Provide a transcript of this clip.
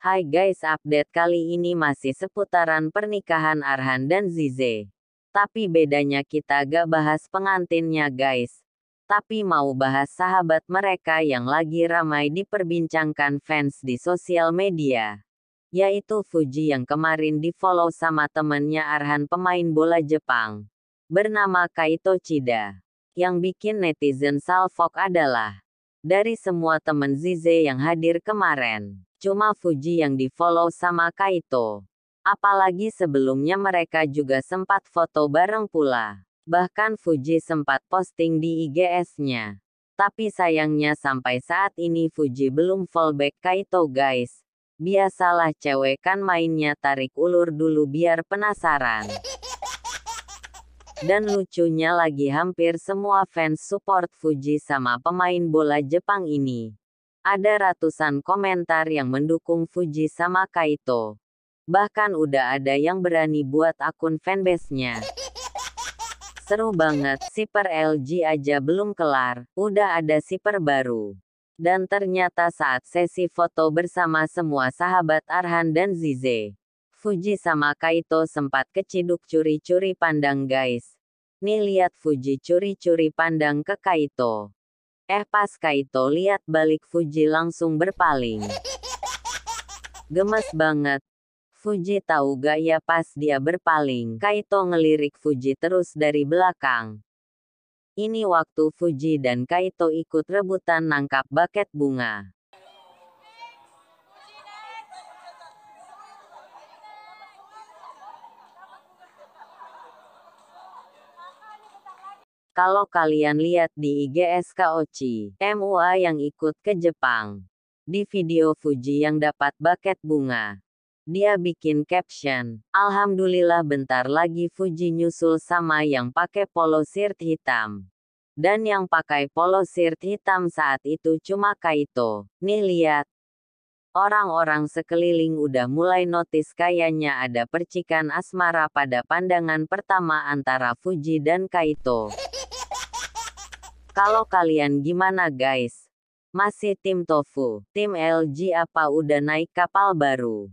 Hai guys, update kali ini masih seputaran pernikahan Arhan dan Zize. Tapi bedanya kita gak bahas pengantinnya guys. Tapi mau bahas sahabat mereka yang lagi ramai diperbincangkan fans di sosial media. Yaitu Fuji yang kemarin di follow sama temennya Arhan pemain bola Jepang. Bernama Kaito Chida. Yang bikin netizen salfok adalah dari semua temen Zize yang hadir kemarin. Cuma Fuji yang di-follow sama Kaito. Apalagi sebelumnya mereka juga sempat foto bareng pula. Bahkan Fuji sempat posting di IGS-nya. Tapi sayangnya sampai saat ini Fuji belum fallback Kaito guys. Biasalah cewek kan mainnya tarik ulur dulu biar penasaran. Dan lucunya lagi hampir semua fans support Fuji sama pemain bola Jepang ini. Ada ratusan komentar yang mendukung Fuji sama Kaito. Bahkan udah ada yang berani buat akun fanbase-nya. Seru banget, siper LG aja belum kelar, udah ada siper baru. Dan ternyata saat sesi foto bersama semua sahabat Arhan dan Zize, Fuji sama Kaito sempat keciduk curi-curi pandang guys. Nih lihat Fuji curi-curi pandang ke Kaito. Eh pas Kaito lihat balik Fuji langsung berpaling. Gemas banget. Fuji tahu gaya pas dia berpaling. Kaito ngelirik Fuji terus dari belakang. Ini waktu Fuji dan Kaito ikut rebutan nangkap baket bunga. kalau kalian lihat di IG SKOC, MUA yang ikut ke Jepang. Di video Fuji yang dapat baket bunga. Dia bikin caption, Alhamdulillah bentar lagi Fuji nyusul sama yang pakai polo shirt hitam. Dan yang pakai polo shirt hitam saat itu cuma Kaito. Nih lihat, Orang-orang sekeliling udah mulai notice kayaknya ada percikan asmara pada pandangan pertama antara Fuji dan Kaito. Kalau kalian gimana guys? Masih tim Tofu, tim LG apa udah naik kapal baru?